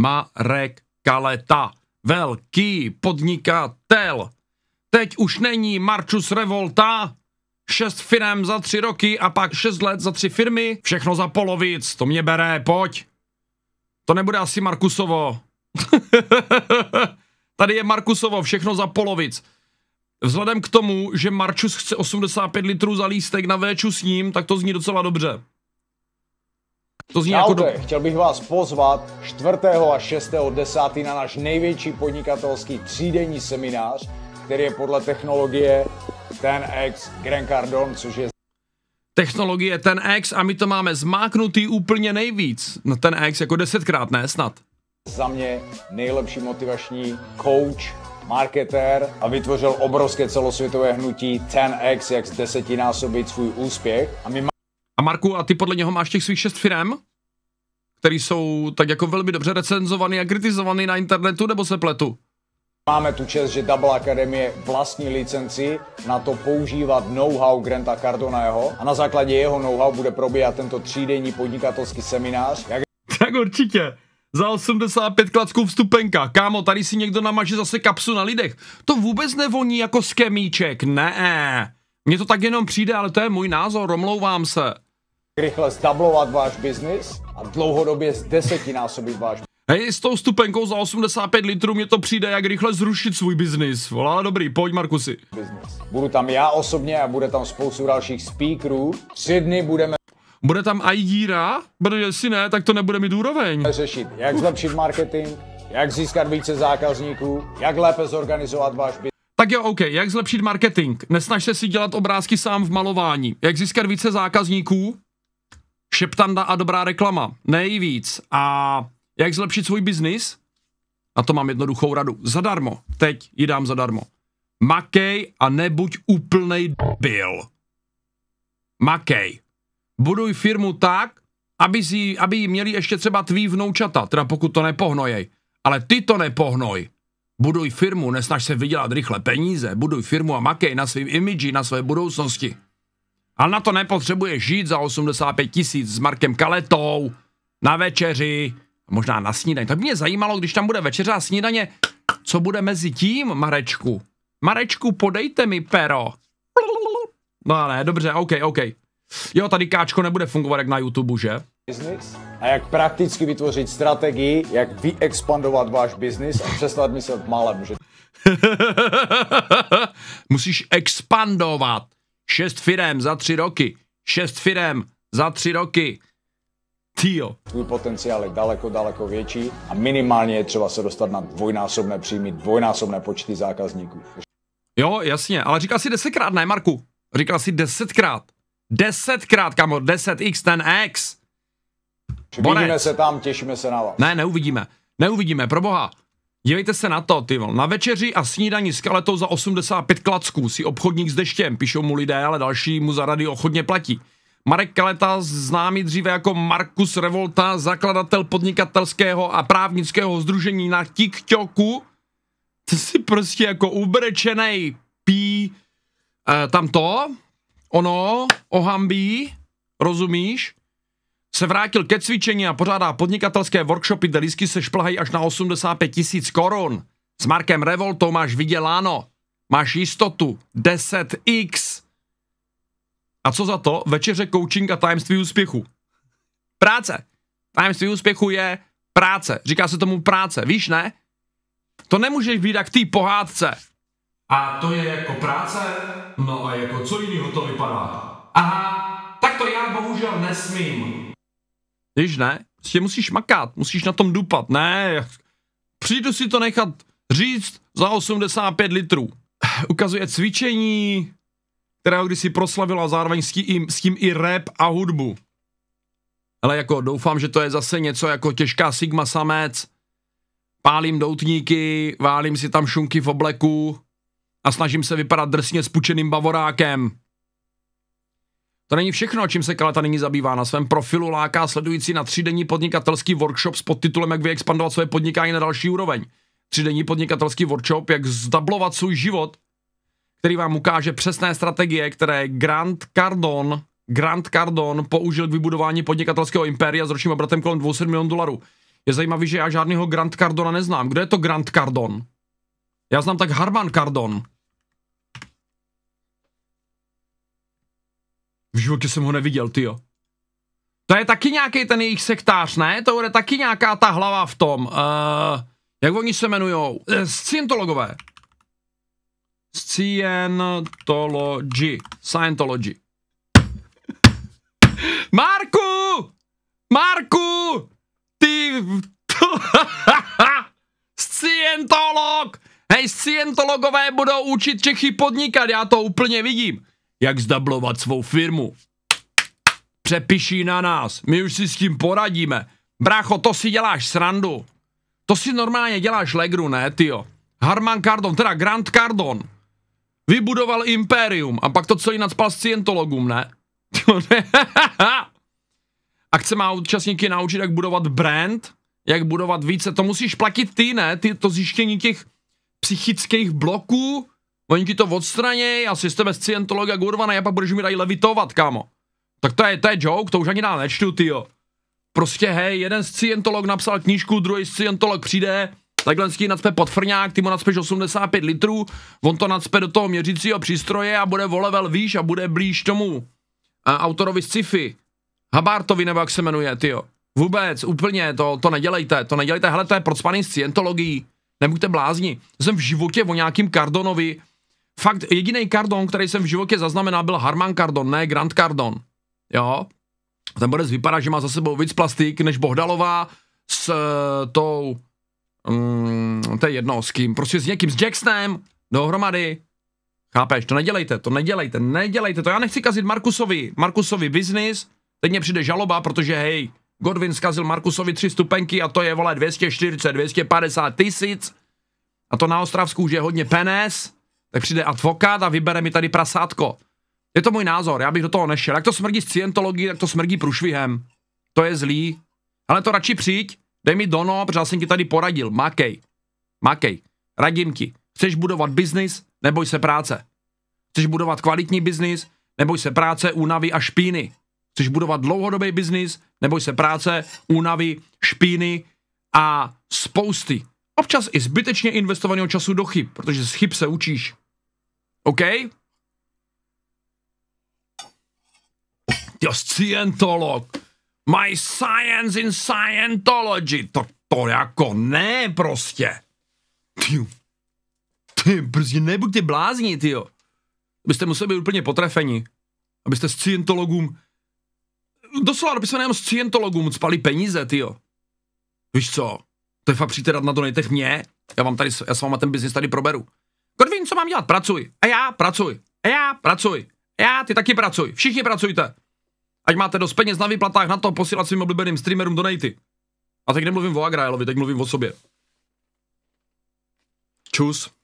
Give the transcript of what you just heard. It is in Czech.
Marek Kaleta, velký podnikatel. Teď už není Marčus Revolta, šest firm za tři roky a pak šest let za tři firmy, všechno za polovic, to mě bere, pojď. To nebude asi Markusovo. Tady je Markusovo, všechno za polovic. Vzhledem k tomu, že Marčus chce 85 litrů za lístek na véču s ním, tak to zní docela dobře. To zní jako do... chtěl bych vás pozvat 4. a 6. 10. na náš největší podnikatelský třídenní seminář, který je podle technologie 10X Grand Cardon, což je technologie ten X a my to máme zmáknutý úplně nejvíc. No ten X jako desetkrát, ne snad. Za mě nejlepší motivační coach, marketér a vytvořil obrovské celosvětové hnutí 10X, jak z desetinásobit svůj úspěch. A my má... A Marku, a ty podle něho máš těch svých šest firm, které jsou tak jako velmi dobře recenzovaný a kritizovaný na internetu, nebo se pletu? Máme tu čest, že Double Academie vlastní licenci na to používat know-how Granta Cardonaeho a na základě jeho know-how bude probíhat tento třídenní podnikatelský seminář. Jak... Tak určitě. Za 85 klacků vstupenka. Kámo, tady si někdo namaže zase kapsu na lidech. To vůbec nevoní jako skemíček, ne. Mně to tak jenom přijde, ale to je můj názor, omlouvám se rychle zdablovat váš biznis a dlouhodobě desetinásobit váš Hej, s tou stupenkou za 85 litrů mě to přijde, jak rychle zrušit svůj biznis. Volá, dobrý, pojď Markusi. Budu tam já osobně a bude tam spoustu dalších speakerů. Tři dny budeme bude tam i díra? Protože jestli ne, tak to nebude mít úroveň. Řešit, jak zlepšit marketing, jak získat více zákazníků, jak lépe zorganizovat váš biznis. Tak jo, OK, jak zlepšit marketing? Nesnažte si dělat obrázky sám v malování. Jak získat více zákazníků? Šeptanda a dobrá reklama. Nejvíc. A jak zlepšit svůj biznis? A to mám jednoduchou radu. Zadarmo. Teď ji dám zadarmo. Makej a nebuď úplnej byl. Makej. Buduj firmu tak, aby, si, aby ji měli ještě třeba tvý vnoučata, teda pokud to nepohnojej. Ale ty to nepohnoj. Buduj firmu, nesnaž se vydělat rychle peníze, buduj firmu a makej na svým imidži, na své budoucnosti. Ale na to nepotřebuje žít za 85 tisíc s Markem Kaletou, na večeři, možná na snídaně. To by mě zajímalo, když tam bude večeře a snídaně, co bude mezi tím, Marečku? Marečku, podejte mi pero. No ne, dobře, OK, OK. Jo, tady káčko nebude fungovat jak na YouTube, že? Business a jak prakticky vytvořit strategii, jak vyexpandovat váš biznis a přestat myslet malem, že? Musíš expandovat. Šest firem za tři roky. Šest firem za tři roky. Tio. Tvůj potenciál je daleko, daleko větší a minimálně je třeba se dostat na dvojnásobné příjmy, dvojnásobné počty zákazníků. Jo, jasně, ale říkal si desetkrát, ne Marku? Říkal si desetkrát. Desetkrát, kamo, 10x, ten X. Vidíme se tam, těšíme se na vás. Ne, neuvidíme. Neuvidíme, pro boha. Dívejte se na to, ty vol. Na večeři a snídani s kaletou za 85 klacků si obchodník s deštěm, píšou mu lidé, ale další mu za rady ochotně platí. Marek Kaleta, známý dříve jako Markus Revolta, zakladatel podnikatelského a právnického združení na TikToku, to si prostě jako ubrečenej pí e, eh, tamto, ono, ohambí, rozumíš? se vrátil ke cvičení a pořádá podnikatelské workshopy, kde lísky se šplhají až na 85 tisíc korun. S Markem Revoltou máš vyděláno. Máš jistotu. 10x. A co za to? Večeře coaching a tajemství úspěchu. Práce. Tajemství úspěchu je práce. Říká se tomu práce. Víš, ne? To nemůžeš být jak ty pohádce. A to je jako práce? No a jako co jiného to vypadá? Aha, tak to já bohužel nesmím. Víš, ne, prostě musíš makat, musíš na tom dupat, ne, přijdu si to nechat říct za 85 litrů. Ukazuje cvičení, kterého kdysi proslavila zároveň s tím, s tím i rap a hudbu. Ale jako doufám, že to je zase něco jako těžká Sigma samec, pálím doutníky, válím si tam šunky v obleku a snažím se vypadat drsně s pučeným bavorákem. To není všechno, čím se Kaleta nyní zabývá. Na svém profilu láká sledující na třídenní podnikatelský workshop s podtitulem Jak vyexpandovat své podnikání na další úroveň. Třídenní podnikatelský workshop Jak zdablovat svůj život, který vám ukáže přesné strategie, které Grant Cardon, Grant Cardon použil k vybudování podnikatelského impéria s ročním obratem kolem 200 milionů dolarů. Je zajímavý, že já žádného Grant Cardona neznám. Kdo je to Grant Cardon? Já znám tak Harman Cardon. V životě jsem ho neviděl, ty jo. To je taky nějaký ten jejich sektář, ne? To bude taky nějaká ta hlava v tom. Uh, jak oni se jmenují? Uh, eh, Scientologové. Scientology. Scientology. Marku! Marku! Ty... Scientolog! Hej, Scientologové budou učit Čechy podnikat, já to úplně vidím jak zdablovat svou firmu. Přepiší na nás, my už si s tím poradíme. Brácho, to si děláš srandu. To si normálně děláš legru, ne, tyjo? Harman Kardon, teda Grant Cardon, vybudoval imperium. a pak to celý nadspal scientologům, ne? A chce má účastníky naučit, jak budovat brand, jak budovat více. To musíš platit ty, ne? Ty to zjištění těch psychických bloků, Oni ti to odstranějí a si z scientologa Gurvana, já pak budeš mi dají levitovat, kámo. Tak to je, to je joke, to už ani dál nečtu, tyjo. Prostě hej, jeden scientolog napsal knížku, druhý scientolog přijde, takhle si nacpe podfrňák, ty mu nacpeš 85 litrů, on to nacpe do toho měřícího přístroje a bude o level výš a bude blíž tomu a eh, autorovi sci-fi. Habartovi nebo jak se jmenuje, tyjo. Vůbec, úplně, to, to nedělejte, to nedělejte, hele, to je procpaný scientologií. Nebuďte blázni. Jsem v životě o nějakým Cardonovi, fakt jediný kardon, který jsem v životě zaznamenal, byl Harman kardon, ne Grand kardon, Jo? Ten bude vypadá, že má za sebou víc plastik než Bohdalová s uh, tou, Mm, to je jedno s kým, prostě s někým, s Jacksonem dohromady. Chápeš, to nedělejte, to nedělejte, nedělejte to. Já nechci kazit Markusovi, Markusovi biznis, teď mě přijde žaloba, protože hej, Godwin zkazil Markusovi tři stupenky a to je, vole, 240, 250 tisíc. A to na Ostravsku už je hodně peněz tak přijde advokát a vybere mi tady prasátko. Je to můj názor, já bych do toho nešel. Jak to smrdí scientologií, tak to smrdí prušvihem. To je zlý. Ale to radši přijď, dej mi dono, protože já jsem ti tady poradil. Makej. Makej. Radím ti. Chceš budovat biznis? Neboj se práce. Chceš budovat kvalitní biznis? Neboj se práce, únavy a špíny. Chceš budovat dlouhodobý biznis? Neboj se práce, únavy, špíny a spousty Občas i zbytečně investovaného času do chyb, protože z chyb se učíš. OK? Jo, scientolog. My science in Scientology. To, to jako ne prostě. Ty, ty prostě nebuďte blázni, ty jo. Byste museli být úplně potrefeni. Abyste scientologům doslova se nejenom scientologům cpali peníze, ty jo. Víš co? To je fakt přijďte dát na to nejtech mě. Já vám tady, já s váma ten biznis tady proberu. Godwin, co mám dělat? Pracuj. A já, pracuj. A já, pracuj. A já, ty taky pracuj. Všichni pracujte. Ať máte dost peněz na výplatách na to posílat svým oblíbeným streamerům donaty. A teď nemluvím o Agrailovi, teď mluvím o sobě. Čus.